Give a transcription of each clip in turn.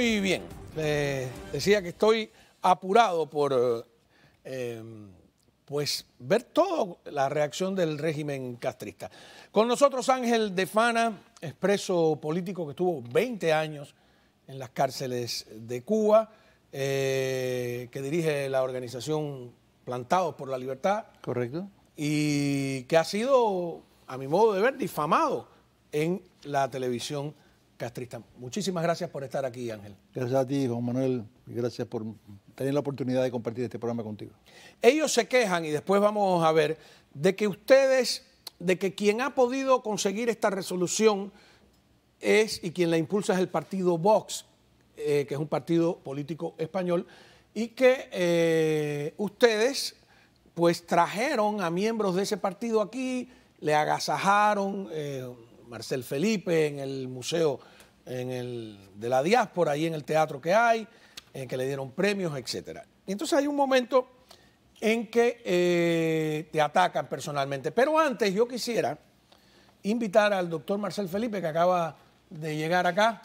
muy bien. decía que estoy apurado por eh, em, pues ver toda la reacción del régimen castrista. Con nosotros Ángel Defana, expreso político que estuvo 20 años en las cárceles de Cuba, eh, que dirige la organización Plantados por la Libertad. Correcto. Y que ha sido, a mi modo de ver, difamado en la televisión castrista. Muchísimas gracias por estar aquí, Ángel. Gracias a ti, Juan Manuel, y gracias por tener la oportunidad de compartir este programa contigo. Ellos se quejan, y después vamos a ver, de que ustedes, de que quien ha podido conseguir esta resolución es, y quien la impulsa es el partido Vox, eh, que es un partido político español, y que eh, ustedes pues trajeron a miembros de ese partido aquí, le agasajaron. Eh, Marcel Felipe, en el Museo de la Diáspora, y en el teatro que hay, en que le dieron premios, etc. Y entonces hay un momento en que eh, te atacan personalmente. Pero antes yo quisiera invitar al doctor Marcel Felipe, que acaba de llegar acá,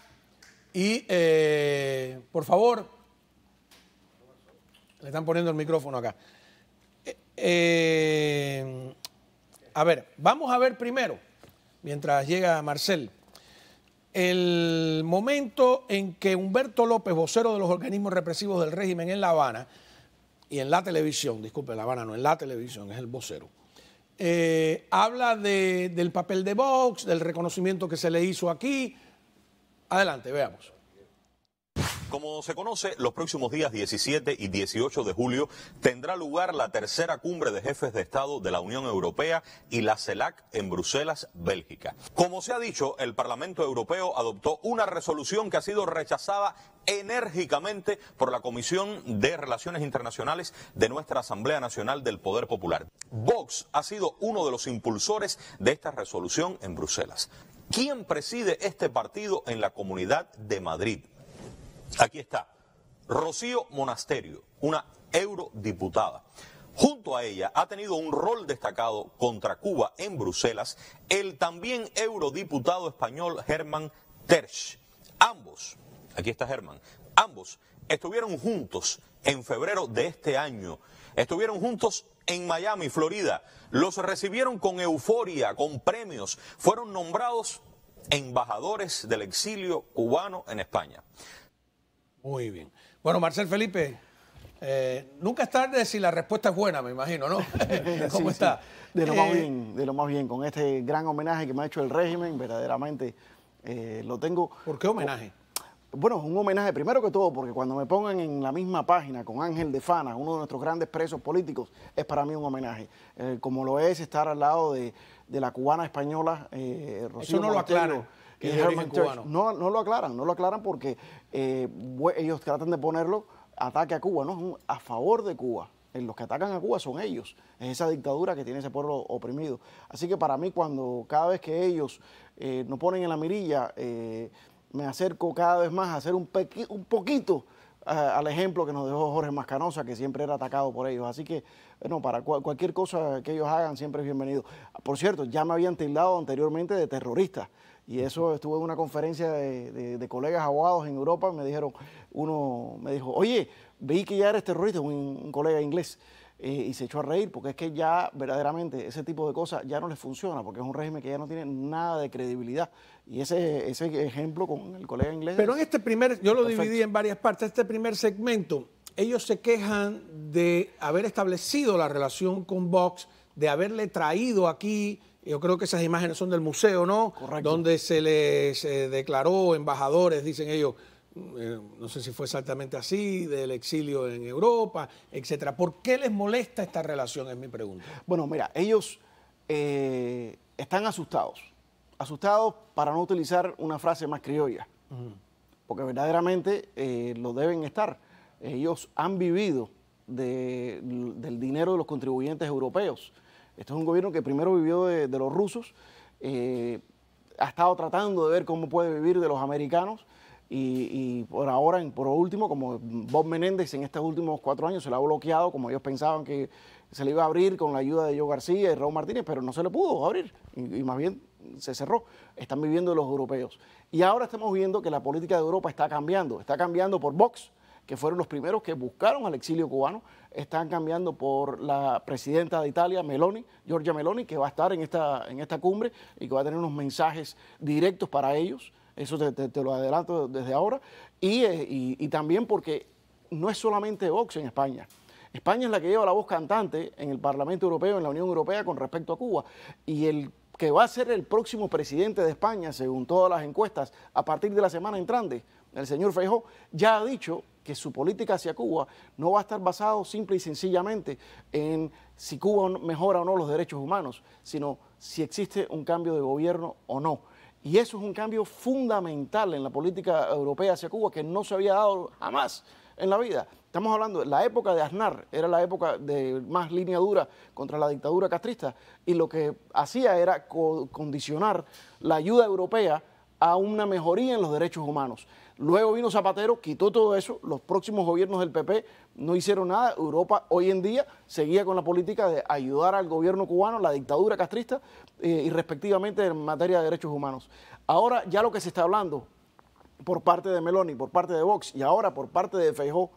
y eh, por favor, le están poniendo el micrófono acá. Eh, a ver, vamos a ver primero mientras llega Marcel. El momento en que Humberto López, vocero de los organismos represivos del régimen en La Habana, y en la televisión, disculpe, La Habana no, en la televisión, es el vocero, eh, habla del papel de Vox, del reconocimiento que se le hizo aquí. Adelante, veamos. Como se conoce, los próximos días 17 y 18 de julio tendrá lugar la tercera cumbre de jefes de Estado de la Unión Europea y la CELAC en Bruselas, Bélgica. Como se ha dicho, el Parlamento Europeo adoptó una resolución que ha sido rechazada enérgicamente por la Comisión de Relaciones Internacionales de nuestra Asamblea Nacional del Poder Popular. Vox ha sido uno de los impulsores de esta resolución en Bruselas. ¿Quién preside este partido en la Comunidad de Madrid? Aquí está. Rocío Monasterio, una eurodiputada. Junto a ella ha tenido un rol destacado contra Cuba en Bruselas el también eurodiputado español Germán Tersch. Ambos, aquí está Germán, ambos estuvieron juntos en febrero de este año. Estuvieron juntos en Miami, Florida. Los recibieron con euforia, con premios. Fueron nombrados embajadores del exilio cubano en España. Muy bien. Bueno, Marcel Felipe, eh, nunca es tarde si la respuesta es buena, me imagino, ¿no? ¿Cómo está? De lo más eh, bien, de lo más bien, con este gran homenaje que me ha hecho el régimen, verdaderamente eh, lo tengo. ¿Por qué homenaje? Oh, bueno, un homenaje primero que todo, porque cuando me pongan en la misma página con Ángel de Fana, uno de nuestros grandes presos políticos, es para mí un homenaje. como lo es estar al lado de, la cubana española eh, Eso no lo aclaran. que es No, no lo aclaran, no lo aclaran porque eh, ellos tratan de ponerlo ataque a Cuba, no, a favor de Cuba. Eh, los que atacan a Cuba son ellos, es esa dictadura que tiene ese pueblo oprimido. Así que para mí, cuando cada vez que ellos eh, nos ponen en la mirilla, me acerco cada vez más a hacer un, un poquito al ejemplo que nos dejó Jorge Mascanosa, que siempre era atacado por ellos. Así que, bueno, para cualquier cosa que ellos hagan siempre es bienvenido. Por cierto, ya me habían tildado anteriormente de terrorista. Y eso estuve en una conferencia de, colegas abogados en Europa, me dijeron, uno me dijo, oye, vi que ya eres terrorista, un, un colega inglés. Eh, y se echó a reír, porque es que ya verdaderamente ese tipo de cosas ya no les funciona, porque es un régimen que ya no tiene nada de credibilidad. Y ese, ese ejemplo con el colega inglés. Pero en este primer, yo lo dividí en varias partes, este primer segmento, ellos se quejan de haber establecido la relación con Vox, de haberle traído aquí yo creo que esas imágenes son del museo, ¿no? Correcto. Donde se les eh, declaró embajadores, dicen ellos, mm, eh, no sé si fue exactamente así, del exilio en Europa, etcétera. ¿Por qué les molesta esta relación? Es mi pregunta. Bueno, mira, ellos eh, están asustados. Asustados para no utilizar una frase más criolla. Porque verdaderamente lo deben estar. Ellos han vivido del dinero de los contribuyentes europeos este es un gobierno que primero vivió de, los rusos, eh, ha estado tratando de ver cómo puede vivir de los americanos. Y, por ahora, por último, como Bob Menéndez en estos últimos cuatro años se lo ha bloqueado, como ellos pensaban que se le iba a abrir con la ayuda de Joe García y Raúl Martínez, pero no se le pudo abrir y más bien se cerró. Están viviendo los europeos. Y ahora estamos viendo que la política de Europa está cambiando, está cambiando por Vox, que fueron los primeros que buscaron al exilio cubano, están cambiando por la presidenta de Italia, Meloni, Giorgia Meloni, que va a estar en esta, en esta cumbre y que va a tener unos mensajes directos para ellos. Eso te, lo adelanto desde ahora. Eh, y, y, también porque no es solamente Vox en España. España es la que lleva la voz cantante en el Parlamento Europeo, en la Unión Europea con respecto a Cuba. Y el que va a ser el próximo presidente de España, según todas las encuestas, a partir de la semana entrante, el señor Feijó, ya ha dicho que su política hacia Cuba no va a estar basado simple y sencillamente en si Cuba mejora o no los derechos humanos, sino si existe un cambio de gobierno o no. Y eso es un cambio fundamental en la política europea hacia Cuba que no se había dado jamás en la vida. Estamos hablando, de la época de Aznar era la época de más línea dura contra la dictadura castrista y lo que hacía era condicionar la ayuda europea a una mejoría en los derechos humanos. Luego vino Zapatero, quitó todo eso, los próximos gobiernos del PP no hicieron nada, Europa hoy en día seguía con la política de ayudar al gobierno cubano, la dictadura castrista eh, y respectivamente en materia de derechos humanos. Ahora ya lo que se está hablando por parte de Meloni, por parte de Vox y ahora por parte de Feijó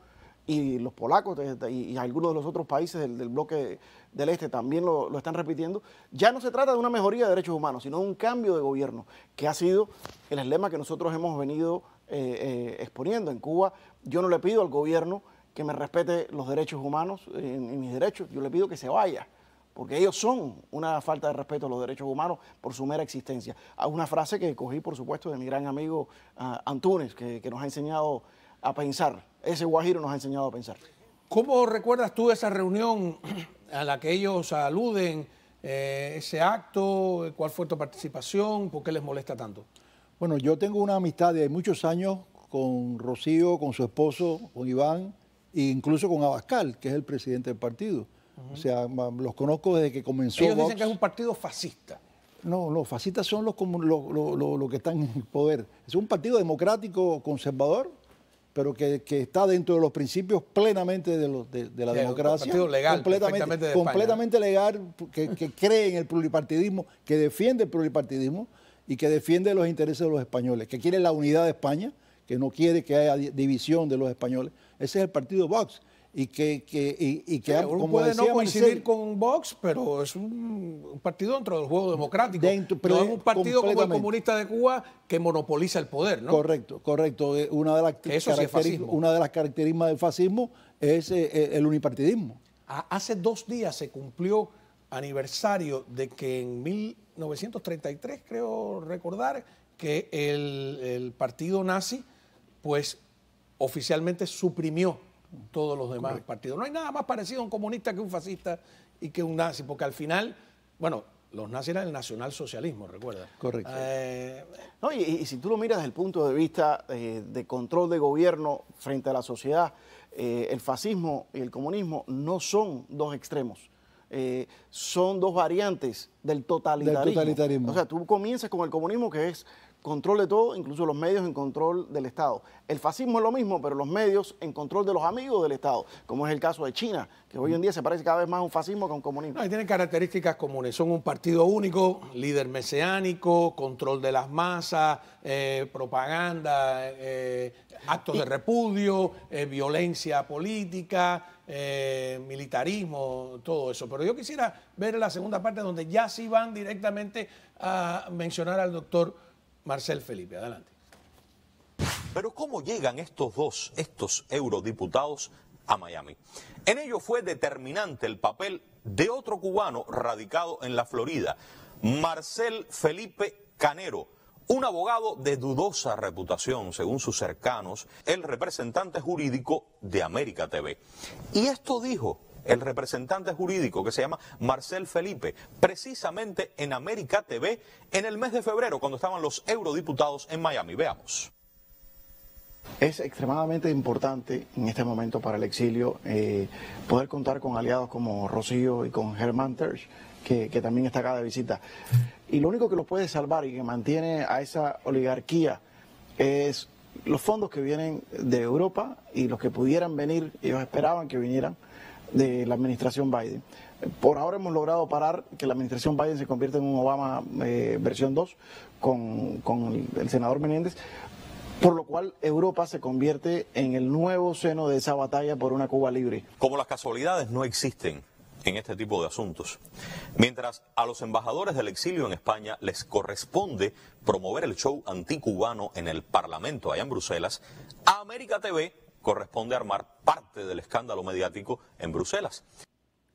y los polacos y, algunos de los otros países del, bloque del este también lo, lo, están repitiendo, ya no se trata de una mejoría de derechos humanos, sino de un cambio de gobierno, que ha sido el eslema que nosotros hemos venido eh, eh, exponiendo en Cuba. Yo no le pido al gobierno que me respete los derechos humanos eh, y mis derechos, yo le pido que se vaya, porque ellos son una falta de respeto a los derechos humanos por su mera existencia. Ah, una frase que cogí, por supuesto, de mi gran amigo Antúnez, ah, Antunes, que, nos ha enseñado a pensar, ese guajiro nos ha enseñado a pensar. ¿Cómo recuerdas tú esa reunión a la que ellos aluden, ese acto, cuál fue tu participación, por qué les molesta tanto? Bueno, yo tengo una amistad de muchos años con Rocío, con su esposo, con Iván, e incluso con Abascal, que es el presidente del partido. O sea, los conozco desde que comenzó. Ellos dicen que es un partido fascista. No, los fascistas son los, los, que están en el poder. Es un partido democrático conservador, pero que, está dentro de los principios plenamente de, la democracia. Un partido legal, completamente, completamente legal, que cree en el pluripartidismo, que defiende el pluripartidismo y que defiende los intereses de los españoles, que quiere la unidad de España, que no quiere que haya división de los españoles. Ese es el partido Vox. Y que, que, y, que puede no coincidir con Vox, pero es un, partido dentro del juego democrático. Dentro, no es un partido como el comunista de Cuba que monopoliza el poder, ¿no? Correcto, correcto. Una de las, Eso una de las características del fascismo es eh, eh, el unipartidismo. Hace dos días se cumplió aniversario de que en 1933, creo recordar, que el, partido nazi, pues oficialmente suprimió todos los demás partidos. No hay nada más parecido a un comunista que un fascista y que un nazi, porque al final, bueno, los nazis eran el nacionalsocialismo, recuerda. Correcto. Eh, y, si tú lo miras desde el punto de vista eh, de control de gobierno frente a la sociedad, eh, el fascismo y el comunismo no son dos extremos. Eh, son dos variantes del totalitarismo. del totalitarismo. O sea, tú comienzas con el comunismo que es control de todo, incluso los medios en control del Estado. El fascismo es lo mismo, pero los medios en control de los amigos del Estado, como es el caso de China, que hoy en día se parece cada vez más a un fascismo que a un comunismo. tienen características comunes, son un partido único, líder mesiánico, control de las masas, eh, propaganda, eh, actos de repudio, eh, violencia política, militarismo, todo eso. Pero yo quisiera ver la segunda parte donde ya sí van directamente a mencionar al doctor Marcel Felipe, adelante. Pero ¿cómo llegan estos dos, estos eurodiputados a Miami? En ello fue determinante el papel de otro cubano radicado en la Florida, Marcel Felipe Canero, un abogado de dudosa reputación, según sus cercanos, el representante jurídico de América TV. Y esto dijo el representante jurídico que se llama Marcel Felipe, precisamente en América TV en el mes de febrero, cuando estaban los eurodiputados en Miami. Veamos. Es extremadamente importante en este momento para el exilio eh, poder contar con aliados como Rocío y con Germán Terch, que, que, también está acá de visita. Y lo único que los puede salvar y que mantiene a esa oligarquía es los fondos que vienen de Europa y los que pudieran venir, ellos esperaban que vinieran, de la administración Biden. Por ahora hemos logrado parar que la administración Biden se convierta en un Obama eh, versión 2 con, con el senador Menéndez, por lo cual Europa se convierte en el nuevo seno de esa batalla por una Cuba libre. Como las casualidades no existen en este tipo de asuntos, mientras a los embajadores del exilio en España les corresponde promover el show anticubano en el Parlamento allá en Bruselas, América TV corresponde armar parte del escándalo mediático en Bruselas.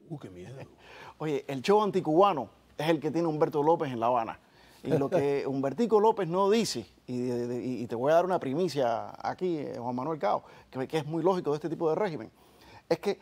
Uh, qué miedo. Oye, el show anticubano es el que tiene Humberto López en La Habana. Y lo que Humbertico López no dice, y, te voy a dar una primicia aquí, eh, Juan Manuel Cao, que, es muy lógico de este tipo de régimen, es que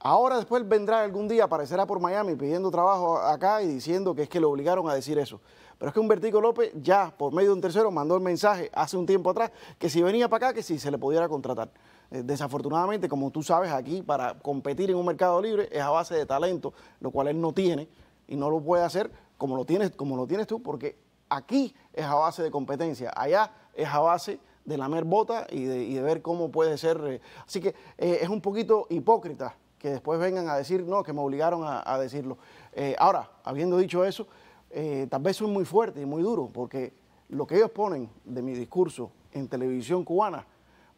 ahora después vendrá algún día, aparecerá por Miami pidiendo trabajo acá y diciendo que es que le obligaron a decir eso. Pero es que Humbertico López ya, por medio de un tercero, mandó el mensaje hace un tiempo atrás que si venía para acá, que sí se le pudiera contratar. Eh, desafortunadamente, como tú sabes, aquí para competir en un mercado libre es a base de talento, lo cual él no tiene y no lo puede hacer como lo tienes, como lo tienes tú, porque aquí es a base de competencia, allá es a base de lamer bota y de, ver cómo puede ser. Eh, así que eh, es un poquito hipócrita que después vengan a decir, no, que me obligaron a, decirlo. ahora, habiendo dicho eso, tal vez soy muy fuerte y muy duro, porque lo que ellos ponen de mi discurso en televisión cubana,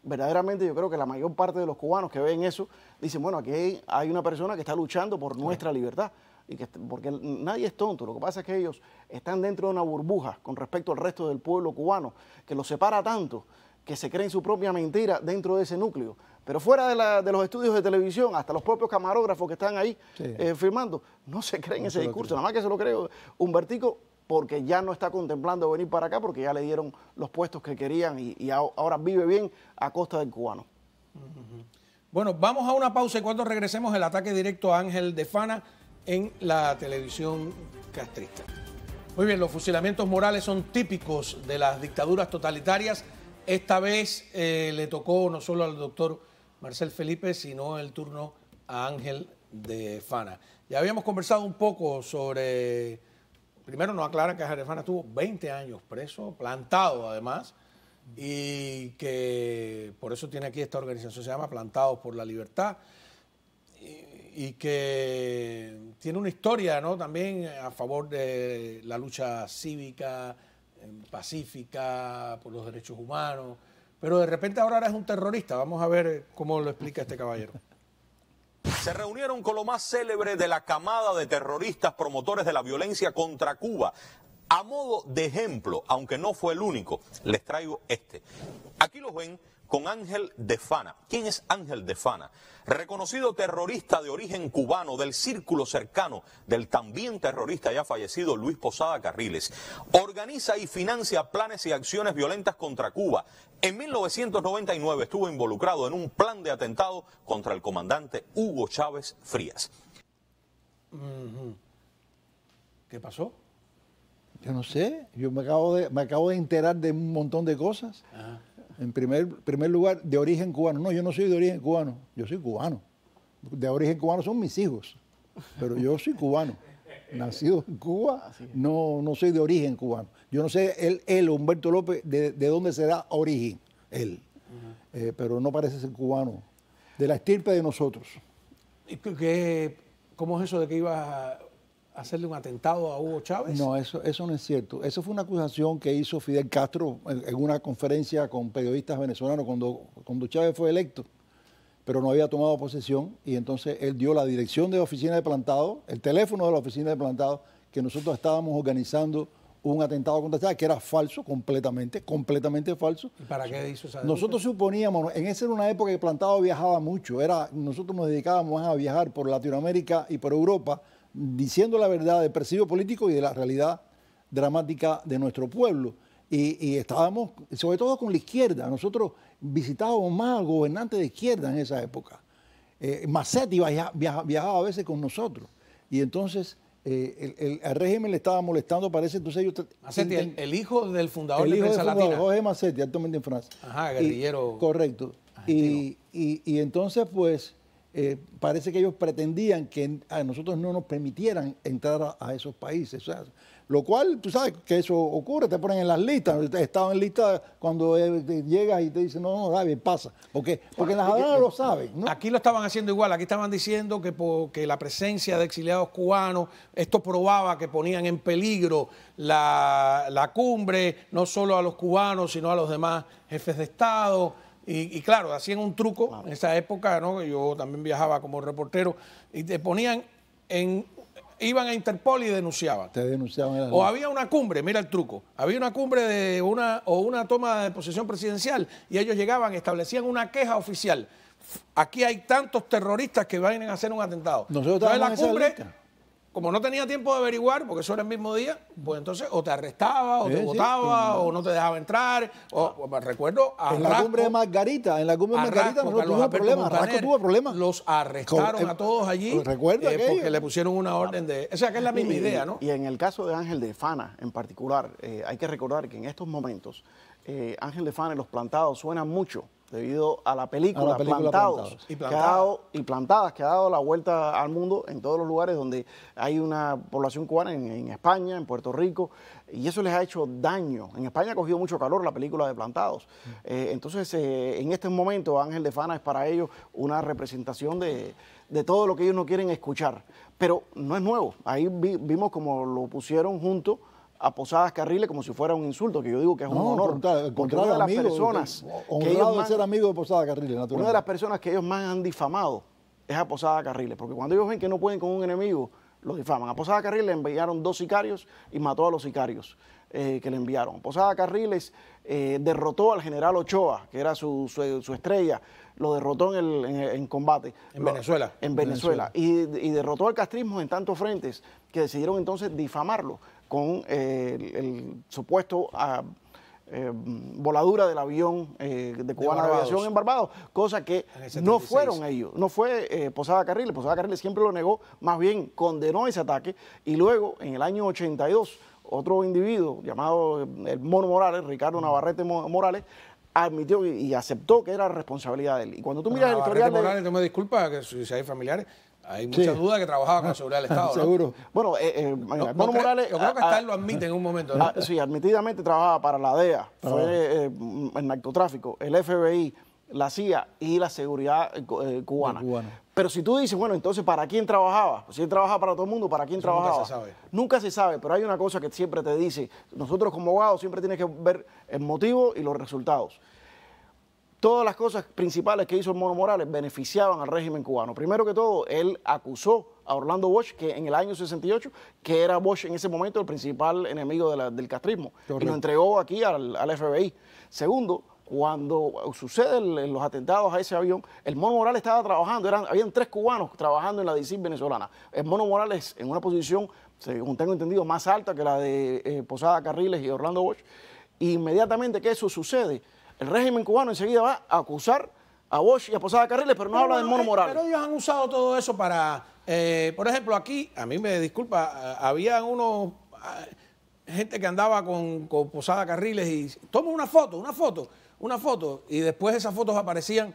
verdaderamente yo creo que la mayor parte de los cubanos que ven eso dicen, bueno, aquí hay una persona que está luchando por nuestra libertad. Y que, porque nadie es tonto, lo que pasa es que ellos están dentro de una burbuja con respecto al resto del pueblo cubano, que los separa tanto que se creen su propia mentira dentro de ese núcleo. Pero fuera de, los estudios de televisión, hasta los propios camarógrafos que están ahí eh, firmando, no se creen ese discurso, nada más que se lo creo Humbertico porque ya no está contemplando venir para acá porque ya le dieron los puestos que querían y, ahora vive bien a costa del cubano. Bueno, vamos a una pausa y cuando regresemos el ataque directo a Ángel de Fana en la televisión castrista. Muy bien, los fusilamientos morales son típicos de las dictaduras totalitarias. Esta vez eh, le tocó no solo al doctor Marcel Felipe, sino el turno a Ángel de Fana. Ya habíamos conversado un poco sobre primero no aclara que Jarefana estuvo 20 años preso, plantado además, y que por eso tiene aquí esta organización, se llama Plantados por la Libertad, y, que tiene una historia ¿no? también a favor de la lucha cívica, em, pacífica, por los derechos humanos, pero de repente ahora es un terrorista, vamos a ver cómo lo explica este caballero se reunieron con lo más célebre de la camada de terroristas promotores de la violencia contra Cuba. A modo de ejemplo, aunque no fue el único, les traigo este. Aquí los ven con Ángel Defana. ¿Quién es Ángel Defana? Reconocido terrorista de origen cubano del círculo cercano del también terrorista ya fallecido Luis Posada Carriles. Organiza y financia planes y acciones violentas contra Cuba. En 1999 estuvo involucrado en un plan de atentado contra el comandante Hugo Chávez Frías. ¿Qué pasó? Yo no sé, yo me acabo de, me acabo de enterar de un montón de cosas. Ah en primer, primer lugar, de origen cubano. No, yo no soy de origen cubano, yo soy cubano. De origen cubano son mis hijos, pero yo soy cubano. Nacido en Cuba, no, no soy de origen cubano. Yo no sé, él, el Humberto López, de, dónde se da origen, él. Eh, pero no parece ser cubano, de la estirpe de nosotros. ¿Cómo es eso de que iba...? a hacerle un atentado a Hugo Chávez? No, eso, eso no es cierto. Eso fue una acusación que hizo Fidel Castro en, una conferencia con periodistas venezolanos cuando, cuando Chávez fue electo, pero no había tomado posesión y entonces él dio la dirección de la oficina de plantado, el teléfono de la oficina de plantado, que nosotros estábamos organizando un atentado contra Chávez, que era falso, completamente, completamente falso. ¿Y para qué hizo esa Nosotros suponíamos, en esa era una época que Plantado viajaba mucho, era, nosotros nos dedicábamos a viajar por Latinoamérica y por Europa diciendo la verdad del presidio político y de la realidad dramática de nuestro pueblo. Y, estábamos, sobre todo con la izquierda, nosotros visitábamos más al gobernante de izquierda en esa época. Eh, Macetti viajaba a veces con nosotros. Y entonces eh, el, régimen le estaba molestando, parece, entonces ellos... Macetti, el, hijo del fundador de Prensa Latina. Jorge Macetti, actualmente en Francia. Ajá, guerrillero. correcto. y entonces, pues, eh, parece que ellos pretendían que a nosotros no nos permitieran entrar a, esos países. lo cual, tú sabes que eso ocurre, te ponen en las listas. Estaban en lista cuando eh, llegas y te dicen, no, no, David, pasa. Porque, porque las aduanas eh, lo saben. Aquí lo estaban haciendo igual, aquí estaban diciendo que, la presencia de exiliados cubanos, esto probaba que ponían en peligro la, la cumbre, no solo a los cubanos, sino a los demás jefes de Estado. Y, claro, hacían un truco en esa época, ¿no? Yo también viajaba como reportero y te ponían en. Iban a Interpol y denunciaban. Te denunciaban. O había una cumbre, mira el truco. Había una cumbre de una o una toma de posesión presidencial y ellos llegaban, establecían una queja oficial. Aquí hay tantos terroristas que van a hacer un atentado. Nosotros en la cumbre como no tenía tiempo de averiguar, porque eso era el mismo día, pues entonces o te arrestaba, o te votaba, o no te dejaba entrar. O, recuerdo a En la cumbre de Margarita, en la cumbre de Margarita no tuvo problemas. Los arrestaron a todos allí eh, porque le pusieron una orden de... O sea, que es la misma idea, ¿no? Y en el caso de Ángel de Fana en particular, eh, hay que recordar que en estos momentos eh, Ángel de Fana y los plantados suenan mucho debido a la película, plantados, Y, plantadas. Que ha dado, la vuelta al mundo en todos los lugares donde hay una población cubana, en, España, en Puerto Rico, y eso les ha hecho daño. En España ha cogido mucho calor la película de plantados. Mm. Eh, entonces, eh, en este momento, Ángel de Fana es para ellos una representación de, todo lo que ellos no quieren escuchar. Pero no es nuevo. Ahí vimos como lo pusieron junto a Posadas Carriles como si fuera un insulto, que yo digo que es un honor. Contra, una de las personas. ser amigo de Posadas Carriles, Una de las personas que ellos más han difamado es a Posadas Carriles, porque cuando ellos ven que no pueden con un enemigo, lo difaman. A Posada Carriles le enviaron dos sicarios y mató a los sicarios eh, que le enviaron. Posadas Carriles eh, derrotó al general Ochoa, que era su, estrella, lo derrotó en, combate. En Venezuela. En Venezuela. y, derrotó al castrismo en tantos frentes que decidieron entonces difamarlo con eh, el, supuesto ah, eh, voladura del avión eh, de Cubana de Aviación en Barbados, cosa que no fueron ellos, no fue Posada Carriles, Posada Carriles siempre lo negó, más bien condenó ese ataque y luego en el año 82 otro individuo llamado el Mono Morales, Ricardo mm. Navarrete Morales, admitió y aceptó que era responsabilidad de él. Y cuando tú miras el historial Morales, no me disculpa, que si hay familiares, hay mucha duda que trabajaba con la ah, seguridad del Estado. Seguro. Bueno, eh, eh Morales. Yo creo que él lo admite en un momento. ¿no? sí, admitidamente trabajaba para la DEA, ah. fue el eh, narcotráfico, el FBI, la CIA y la seguridad eh, cubana. Pero si tú dices, bueno, entonces, ¿para quién trabajaba? si él trabajaba para todo el mundo, ¿para quién trabajaba? Nunca se sabe. Nunca se sabe, pero hay una cosa que siempre te dice, nosotros como abogados siempre tienes que ver el motivo y los resultados todas las cosas principales que hizo el Mono Morales beneficiaban al régimen cubano. Primero que todo, él acusó a Orlando Bosch, que en el año 68, que era Bosch en ese momento el principal enemigo del castrismo, y lo entregó aquí al, FBI. Segundo, cuando suceden los atentados a ese avión, el Mono Morales estaba trabajando, habían tres cubanos trabajando en la DC venezolana. El Mono Morales en una posición, según tengo entendido, más alta que la de eh, Posada Carriles y Orlando Bosch. inmediatamente que eso sucede, el régimen cubano enseguida va a acusar a Bosch y a Posada Carriles, pero no habla del mono eh, moral. Pero ellos han usado todo eso para, eh, por ejemplo, aquí, a mí me disculpa, eh, había unos gente que andaba con, con Posada Carriles y toma una foto, una foto, una foto, y después esas fotos aparecían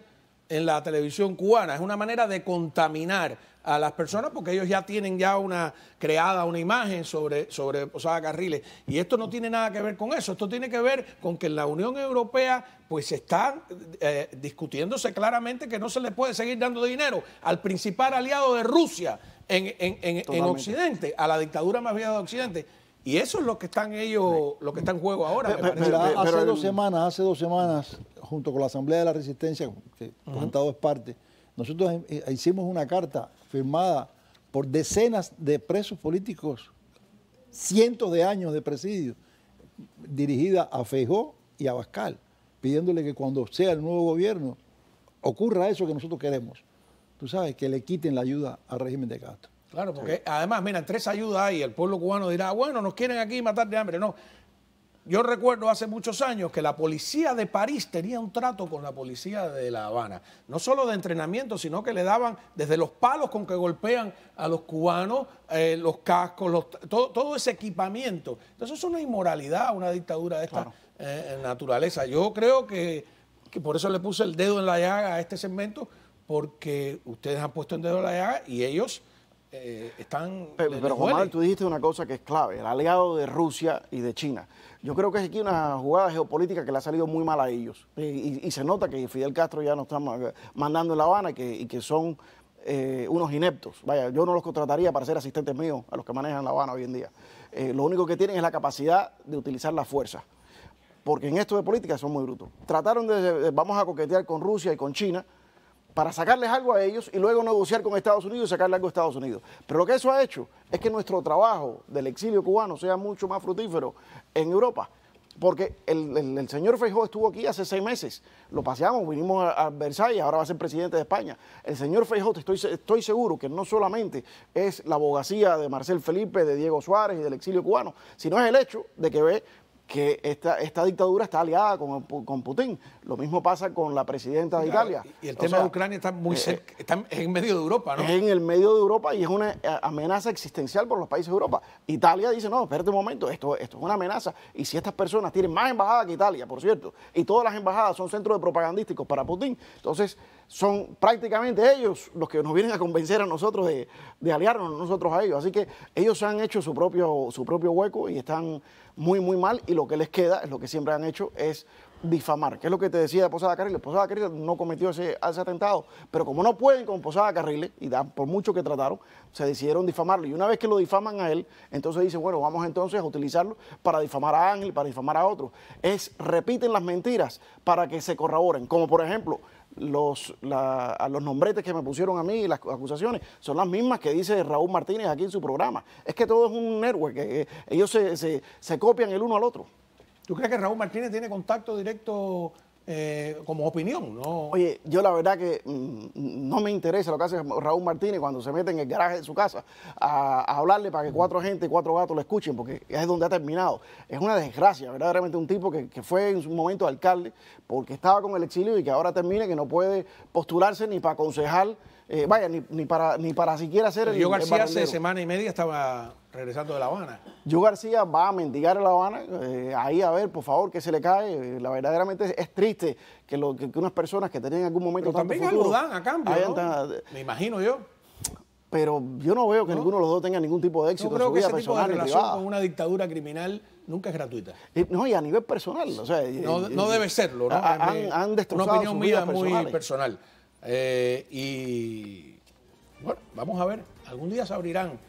en la televisión cubana. Es una manera de contaminar a las personas porque ellos ya tienen ya una creada una imagen sobre, sobre Posada Carriles. Y esto no tiene nada que ver con eso, esto tiene que ver con que en la Unión Europea pues está eh, discutiéndose claramente que no se le puede seguir dando dinero al principal aliado de Rusia en, Occidente, a la dictadura más vieja de Occidente. Y eso es lo que están ellos, lo que está en juego ahora. hace dos semanas, hace dos semanas, junto con la Asamblea de la Resistencia, que sentado es parte, nosotros eh, eh, hicimos una carta firmada por decenas de presos políticos, cientos de años de presidio, dirigida a Feijó y a Bascal, pidiéndole que cuando sea el nuevo gobierno ocurra eso que nosotros queremos. Tú sabes, que le quiten la ayuda al régimen de Castro. Claro, porque además, mira, tres ayudas hay. El pueblo cubano dirá, bueno, nos quieren aquí matar de hambre. No, yo recuerdo hace muchos años que la policía de París tenía un trato con la policía de La Habana, no solo de entrenamiento, sino que le daban desde los palos con que golpean a los cubanos, eh, los cascos, todo, ese equipamiento. Entonces es una inmoralidad, una dictadura de esta eh, naturaleza. Yo creo que, que por eso le puse el dedo en la llaga a este segmento, porque ustedes han puesto el dedo en la llaga y ellos eh, están... Pero, pero tú dijiste una cosa que es clave, el aliado de Rusia y de China. Yo creo que es aquí una jugada geopolítica que le ha salido muy mal a ellos. Y, se nota que Fidel Castro ya nos está mandando en La Habana y que, son eh, unos ineptos. Vaya, yo no los contrataría para ser asistentes míos a los que manejan La Habana hoy en día. Eh, lo único que tienen es la capacidad de utilizar la fuerza. Porque en esto de política son muy brutos. Trataron de vamos a coquetear con Rusia y con China para sacarles algo a ellos y luego negociar con Estados Unidos y sacarle algo a Estados Unidos. Pero lo que eso ha hecho es que nuestro trabajo del exilio cubano sea mucho más fructífero en Europa. Porque el, señor Feijó estuvo aquí hace seis meses, lo paseamos, vinimos a, Versailles, Versalles, ahora va a ser presidente de España. El señor Feijó, estoy, estoy seguro que no solamente es la abogacía de Marcel Felipe, de Diego Suárez y del exilio cubano, sino es el hecho de que ve que esta, esta dictadura está aliada con, Putin. Lo mismo pasa con la presidenta de Italia. Y el tema de Ucrania está muy eh, cerca, está en medio de Europa, ¿no? en el medio de Europa y es una eh, amenaza existencial por los países de Europa. Italia dice, no, espérate un momento, esto, esto es una amenaza. Y si estas personas tienen más embajadas que Italia, por cierto, y todas las embajadas son centros de propagandísticos para Putin, entonces son prácticamente ellos los que nos vienen a convencer a nosotros de, aliarnos nosotros a ellos. Así que ellos han hecho su propio, su propio hueco y están muy, muy mal y lo que les queda, es lo que siempre han hecho, es difamar, ¿Qué es lo que te decía de Posada Carriles. Posada Carriles no cometió ese, ese, atentado, pero como no pueden con Posada Carriles, y da, por mucho que trataron, se decidieron difamarlo. Y una vez que lo difaman a él, entonces dicen, bueno, vamos entonces a utilizarlo para difamar a Ángel, para difamar a otros. Es, repiten las mentiras para que se corroboren. Como por ejemplo, los, la, los nombretes que me pusieron a mí y las acusaciones son las mismas que dice Raúl Martínez aquí en su programa. Es que todo es un network, que eh, eh, ellos se, se, se copian el uno al otro. ¿Tú crees que Raúl Martínez tiene contacto directo eh, como opinión. ¿no? Oye, yo la verdad que mm, mm, no me interesa lo que hace Raúl Martínez cuando se mete en el garaje de su casa a, hablarle para que cuatro gente, cuatro gatos lo escuchen, porque es donde ha terminado. Es una desgracia, verdaderamente un tipo que, fue en su momento alcalde porque estaba con el exilio y que ahora termina que no puede postularse ni para aconsejar eh, vaya, ni, para, ni para siquiera hacer el. Yo García hace semana y media estaba regresando de La Habana. Yo García va a mendigar en La Habana, eh, ahí a ver, por favor, que se le cae. Eh, la verdaderamente es triste que, unas personas que tenían algún momento también futuro, algo a cambio, Me imagino yo. Pero yo no veo que ninguno de los dos tenga ningún tipo de éxito. Yo creo que ese relación con una dictadura criminal nunca es gratuita. no, y a nivel personal. O sea, no, debe serlo. ¿no? Han, han destrozado Una opinión mía muy personal. Eh, y bueno, vamos a ver, algún día se abrirán.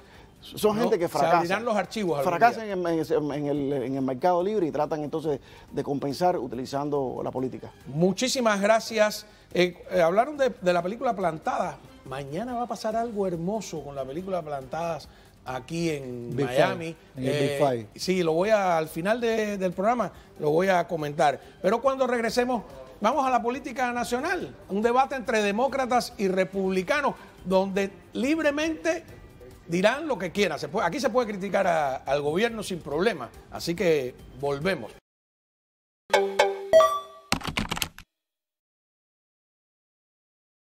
Son gente que fracasan Se los archivos. Fracasan en, el, mercado libre y tratan entonces de compensar utilizando la política. Muchísimas gracias. Eh, eh, hablaron de, la película Plantada. Mañana va a pasar algo hermoso con la película Plantadas aquí en Miami. Sí, lo voy a, al final del programa lo voy a comentar. Pero cuando regresemos Vamos a la política nacional, un debate entre demócratas y republicanos, donde libremente dirán lo que quieran. aquí se puede criticar al gobierno sin problema, así que volvemos.